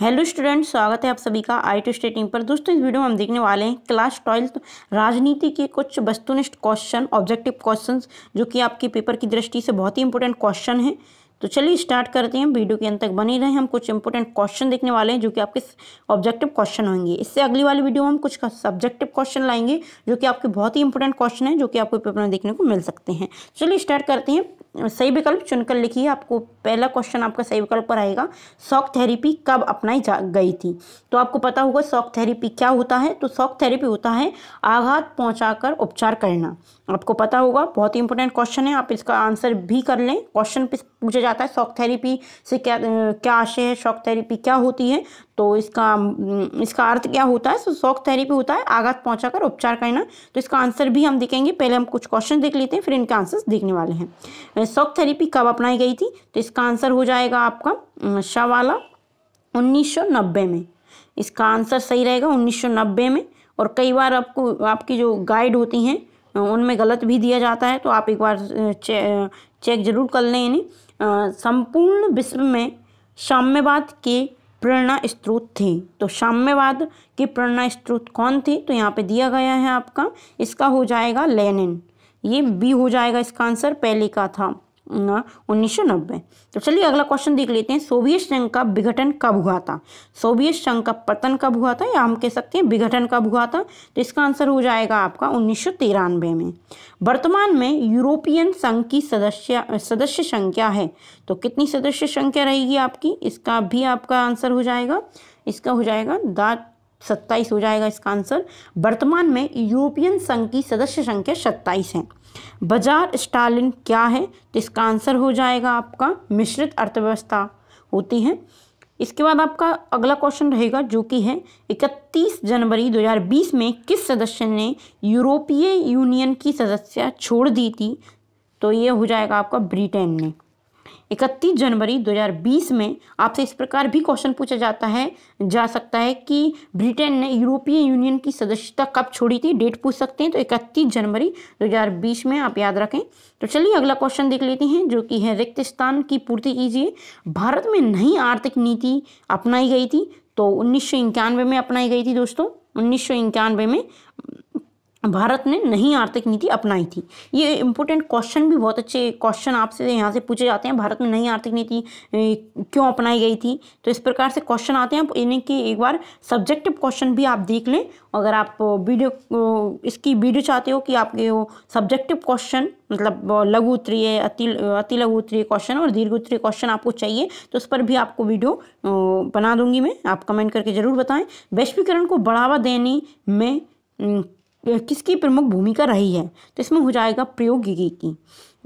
hello student स्वागत है आप सभी का आई टी स्टेट टीम पर दोस्तों इस वीडियो में हम देखने वाले हैं क्लास ट्वेल्थ राजनीति के कुछ वस्तुनिष्ठ क्वेश्चन ऑब्जेक्टिव क्वेश्चंस जो कि आपके पेपर की दृष्टि से बहुत ही इंपॉर्टेंट क्वेश्चन है तो चलिए स्टार्ट करते हैं वीडियो के अंत तक बने रहें हम कुछ इंपॉर्टेंट क्वेश्चन देखने वाले हैं जो कि आपके ऑब्जेक्टिव क्वेश्चन होंगे इससे अगली वाली वीडियो में हम कुछ सब्जेक्टिव क्वेश्चन लाएंगे जो कि आपके बहुत ही इंपॉर्टेंट क्वेश्चन है जो कि आपको पेपर में देखने को मिल सकते हैं चलिए स्टार्ट करते हैं सही विकल्प चुनकर लिखिए आपको पहला क्वेश्चन आपका सही विकल्प पर आएगा शॉक थेरेपी कब अपनाई जा गई थी तो आपको पता होगा शॉक थेरेपी क्या होता है तो शॉक थेरेपी होता है आघात पहुंचाकर उपचार करना आपको पता होगा बहुत ही इंपॉर्टेंट क्वेश्चन है आप इसका आंसर भी कर लें क्वेश्चन पूछा जाता है शॉक थेरेपी से क्या क्या आशय है शॉक थेरेपी क्या होती है तो इसका इसका अर्थ क्या होता है सो शॉक थेरेपी होता है आघात पहुंचाकर उपचार करना तो इसका आंसर भी हम देखेंगे पहले हम कुछ क्वेश्चन देख लेते हैं फिर इनके आंसर्स देखने वाले हैं शॉक थेरेपी कब अपनाई गई थी तो इसका आंसर हो जाएगा आपका शवाला नब्बे में इसका आंसर सही रहेगा नब्बे में और कई बार आपको आपकी जो गाइड होती हैं उनमें गलत भी दिया जाता है तो आप एक बार चे, चेक जरूर कर लें इन्हें संपूर्ण विश्व में साम्यवाद के प्रेरणा स्त्रोत थे तो साम्यवाद की प्रेरणा स्त्रोत कौन थी तो यहाँ पे दिया गया है आपका इसका हो जाएगा लेनिन ये बी हो जाएगा इसका आंसर पहले का था उन्नीस तो चलिए अगला क्वेश्चन देख लेते हैं सोवियत संघ का विघटन कब हुआ था सोवियत संघ का पतन कब हुआ था या हम कह सकते हैं विघटन कब हुआ था तो इसका आंसर हो जाएगा आपका उन्नीस में वर्तमान में यूरोपियन संघ की सदस्य सदस्य संख्या है तो कितनी सदस्य संख्या रहेगी आपकी इसका भी आपका आंसर हो जाएगा इसका हो जाएगा द सत्ताईस हो जाएगा इसका आंसर वर्तमान में यूरोपियन संघ की सदस्य संख्या सत्ताईस है बाजार स्टालिन क्या है तो इसका आंसर हो जाएगा आपका मिश्रित अर्थव्यवस्था होती है इसके बाद आपका अगला क्वेश्चन रहेगा जो कि है 31 जनवरी 2020 में किस सदस्य ने यूरोपीय यूनियन की सदस्य छोड़ दी थी तो ये हो जाएगा आपका ब्रिटेन ने इकतीस जनवरी 2020 में आपसे इस प्रकार भी क्वेश्चन पूछा जाता है जा सकता है कि ब्रिटेन ने यूरोपीय यूनियन की सदस्यता कब छोड़ी थी डेट पूछ सकते हैं तो इकतीस जनवरी 2020 में आप याद रखें तो चलिए अगला क्वेश्चन देख लेते हैं जो कि है रिक्त स्थान की पूर्ति कीजिए भारत में नई आर्थिक नीति अपनाई गई थी तो उन्नीस में अपनाई गई थी दोस्तों उन्नीस में भारत ने नहीं आर्थिक नीति अपनाई थी ये इम्पोर्टेंट क्वेश्चन भी बहुत अच्छे क्वेश्चन आपसे यहाँ से पूछे जाते हैं भारत में नई आर्थिक नीति क्यों अपनाई गई थी तो इस प्रकार से क्वेश्चन आते हैं इन्हें कि एक बार सब्जेक्टिव क्वेश्चन भी आप देख लें अगर आप वीडियो इसकी वीडियो चाहते हो कि आपके वो सब्जेक्टिव क्वेश्चन मतलब लघु उत्तरीय अति अति लघु उत्तरीय क्वेश्चन और दीर्घ उत्तरीय क्वेश्चन आपको चाहिए तो उस पर भी आपको वीडियो बना दूंगी मैं आप कमेंट करके ज़रूर बताएँ वैश्वीकरण को बढ़ावा देने में किसकी प्रमुख भूमिका रही है तो इसमें हो जाएगा प्रयोगिकी की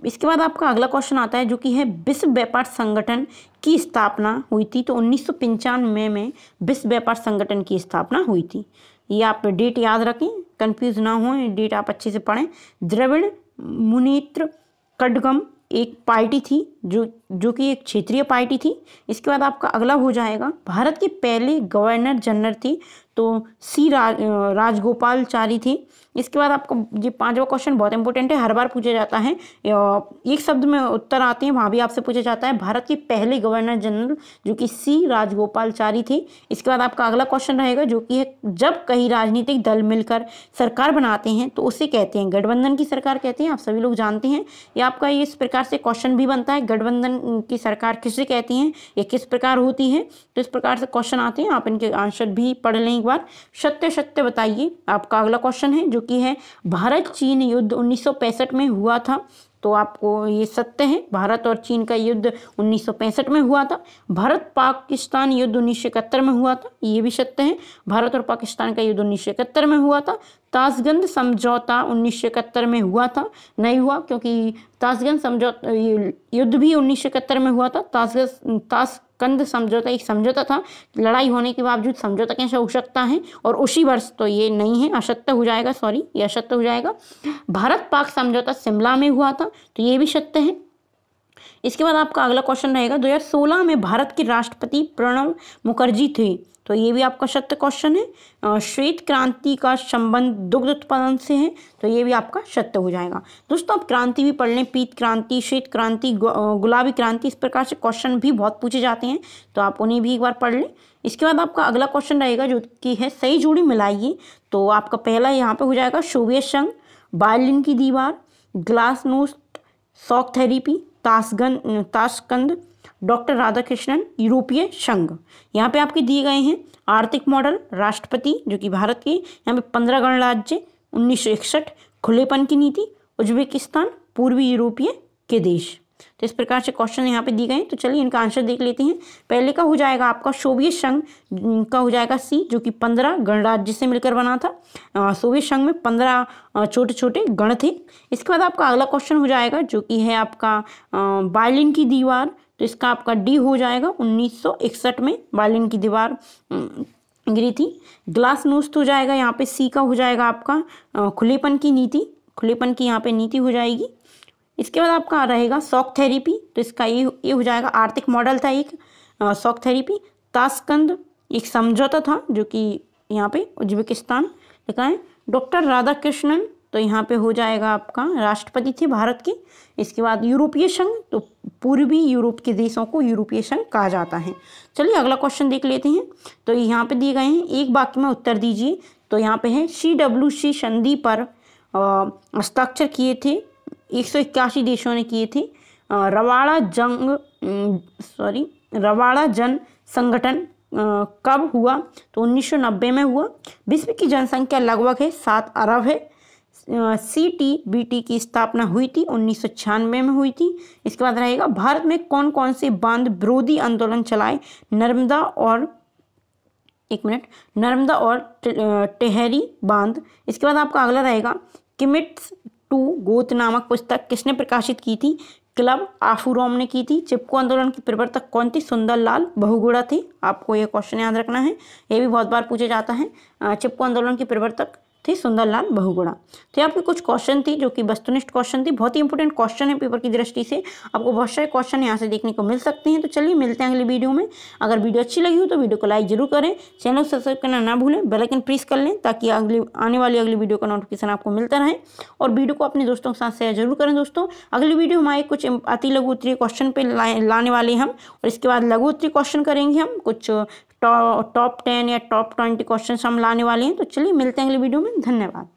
इसके बाद आपका अगला क्वेश्चन आता है जो कि है विश्व व्यापार संगठन की स्थापना हुई थी तो उन्नीस पंचानवे में विश्व व्यापार संगठन की स्थापना हुई थी ये आप डेट याद रखें कंफ्यूज ना हो डेट आप अच्छे से पढ़ें द्रविड़ मुनेत्र कडगम एक पार्टी थी जो जो कि एक क्षेत्रीय पार्टी थी इसके बाद आपका अगला हो जाएगा भारत के पहले गवर्नर जनरल थी तो सी रा, राजगोपाल चारी थी इसके बाद आपको ये पांचवा क्वेश्चन बहुत इंपॉर्टेंट है हर बार पूछा जाता है एक शब्द में उत्तर आते हैं वहाँ भी आपसे पूछा जाता है भारत के पहले गवर्नर जनरल जो कि सी राजगोपालचारी थे इसके बाद आपका अगला क्वेश्चन रहेगा जो कि जब कई राजनीतिक दल मिलकर सरकार बनाते हैं तो उसे कहते हैं गठबंधन की सरकार कहते हैं आप सभी लोग जानते हैं या आपका इस प्रकार से क्वेश्चन भी बनता है गठबंधन की सरकार किसे कहती है या किस प्रकार होती है तो इस प्रकार से क्वेश्चन आते हैं आप इनके आंसर भी पढ़ लें बार सत्य सत्य बताइए आपका अगला क्वेश्चन है जो कि है भारत चीन युद्ध उन्नीस में हुआ था तो आपको ये सत्य है भारत और चीन का युद्ध उन्नीस में हुआ था भारत पाकिस्तान युद्ध उन्नीस में हुआ था ये भी सत्य है भारत और पाकिस्तान का युद्ध उन्नीस में हुआ था ताजगंद समझौता उन्नीस में हुआ था नहीं हुआ क्योंकि ताशगंध समझौता युद्ध भी उन्नीस में हुआ था ताजगंद ताशकंद समझौता एक समझौता था लड़ाई होने के बावजूद समझौता कैसे हो सकता है और उसी वर्ष तो ये नहीं है असत्य हो जाएगा सॉरी ये असत्य हो जाएगा भारत पाक समझौता शिमला में हुआ था तो ये भी सत्य है इसके बाद आपका अगला क्वेश्चन रहेगा 2016 में भारत के राष्ट्रपति प्रणब मुखर्जी थे तो ये भी आपका सत्य क्वेश्चन है श्वेत क्रांति का संबंध दुग्ध उत्पादन से है तो ये भी आपका सत्य हो जाएगा दोस्तों आप क्रांति भी पढ़ लें पीत क्रांति श्वेत क्रांति गुलाबी क्रांति इस प्रकार से क्वेश्चन भी बहुत पूछे जाते हैं तो आप उन्हें भी एक बार पढ़ लें इसके बाद आपका अगला क्वेश्चन रहेगा जो कि है सही जोड़ी मिलाइए तो आपका पहला यहाँ पर हो जाएगा सोवियत संघ बायलिन की दीवार glasnost shock therapy Tashkent Tashkent doctor Radhakrishnan यूरोपीय संघ यहाँ पे आपके दिए गए हैं आर्थिक मॉडल राष्ट्रपति जो कि भारत के यहाँ पे पंद्रह गणराज्य उन्नीस खुलेपन की नीति उज्बेकिस्तान पूर्वी यूरोपीय के देश तो इस प्रकार से क्वेश्चन यहाँ पे दिए गए तो चलिए इनका आंसर देख लेते हैं पहले का हो जाएगा आपका सोवियत संघ का हो जाएगा सी जो कि पंद्रह गणराज्य से मिलकर बना था सोवियत संघ में पंद्रह छोटे छोटे गण थे इसके बाद आपका अगला क्वेश्चन हो जाएगा जो कि है आपका बार्लिन की दीवार तो इसका आपका डी हो जाएगा उन्नीस में बार्लिन की दीवार गिरी थी ग्लास नोस्त हो जाएगा यहाँ पे सी का हो जाएगा आपका खुलेपन की नीति खुलेपन की यहाँ पे नीति हो जाएगी इसके बाद आपका रहेगा शॉक थेरेपी तो इसका ये ये हो जाएगा आर्थिक मॉडल था एक शॉक थेरेपी ताशकंद एक समझौता था जो कि यहाँ पे उज्बेकिस्तान लिखा है डॉक्टर राधा कृष्णन तो यहाँ पे हो जाएगा आपका राष्ट्रपति थे भारत के इसके बाद यूरोपीय संघ तो पूर्वी यूरोप के देशों को यूरोपीय संघ कहा जाता है चलिए अगला क्वेश्चन देख लेते हैं तो यहाँ पे दिए गए हैं एक वाक्य में उत्तर दीजिए तो यहाँ पे है सी डब्ल्यू सी संधि पर हस्ताक्षर किए थे एक देशों ने किए थे रवाड़ा जंग सॉरी रवाड़ा जन संगठन कब हुआ तो 1990 में हुआ विश्व की जनसंख्या लगभग है सात अरब है सी टी बी टी की स्थापना हुई थी उन्नीस में हुई थी इसके बाद रहेगा भारत में कौन कौन से बांध विरोधी आंदोलन चलाए नर्मदा और एक मिनट नर्मदा और टेहरी बांध इसके बाद आपका अगला रहेगा किमिट्स टू गोत नामक पुस्तक किसने प्रकाशित की थी क्लब आफूरोम ने की थी चिपको आंदोलन की प्रवर्तक कौन थी सुंदरलाल बहुगुड़ा थी आपको यह क्वेश्चन याद रखना है ये भी बहुत बार पूछा जाता है चिपको आंदोलन की प्रवर्तक थे सुंदरलाल बहुगुणा तो यहाँ पे कुछ क्वेश्चन थी जो कि वस्तुनिष्ठ क्वेश्चन थी बहुत ही इंपॉर्टेंट क्वेश्चन है पेपर की दृष्टि से आपको बहुत सारे क्वेश्चन यहाँ से देखने को मिल सकते हैं तो चलिए मिलते हैं अगले वीडियो में अगर वीडियो अच्छी लगी हो तो वीडियो को लाइक जरूर करें चैनल सब्सक्राइब करना ना भूलें बेलाइकन प्रेस कर लें ताकि अगली आने वाली अगली वीडियो का नोटिफिकेशन आपको मिलता रहे और वीडियो को अपने दोस्तों के साथ शेयर जरूर करें दोस्तों अगली वीडियो हमारे कुछ अति लघु उत्तरीय क्वेश्चन पर लाने वाले हम और इसके बाद लघु उत्तरीय क्वेश्चन करेंगे हम कुछ टॉप टेन या टॉप ट्वेंटी क्वेश्चन हम लाने वाले हैं तो चलिए मिलते हैं अगले वीडियो में धन्यवाद